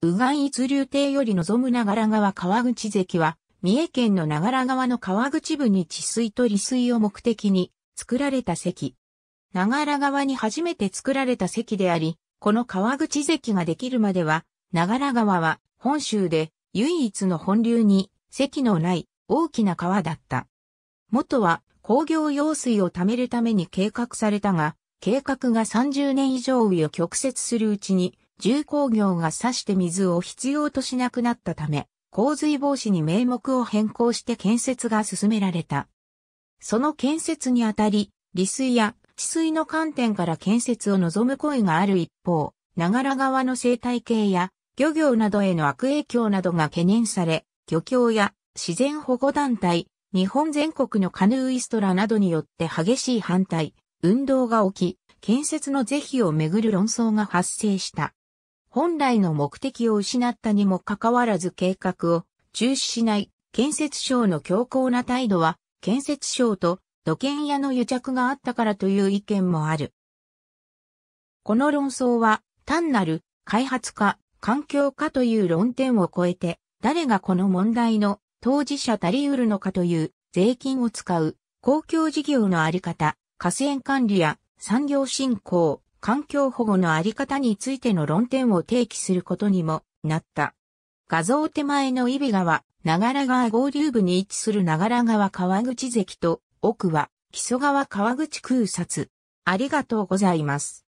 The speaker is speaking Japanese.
右岸一流亭より望む長良川川口関は、三重県の長良川の川口部に治水と利水を目的に作られた関。長良川に初めて作られた関であり、この川口関ができるまでは、長良川は本州で唯一の本流に関のない大きな川だった。元は工業用水を貯めるために計画されたが、計画が30年以上上を曲折するうちに重工業が指して水を必要としなくなったため、洪水防止に名目を変更して建設が進められた。その建設にあたり、利水や治水の観点から建設を望む声がある一方、長良川の生態系や漁業などへの悪影響などが懸念され、漁協や自然保護団体、日本全国のカヌーイストラなどによって激しい反対、運動が起き、建設の是非をめぐる論争が発生した。本来の目的を失ったにもかかわらず計画を中止しない建設省の強硬な態度は建設省と土建屋の癒着があったからという意見もある。この論争は単なる開発か環境かという論点を超えて誰がこの問題の当事者たり得るのかという税金を使う公共事業のあり方、河川管理や産業振興、環境保護のあり方についての論点を提起することにもなった。画像手前の伊斐川、長良川合流部に位置する長良川川口関と奥は木曽川川口空撮。ありがとうございます。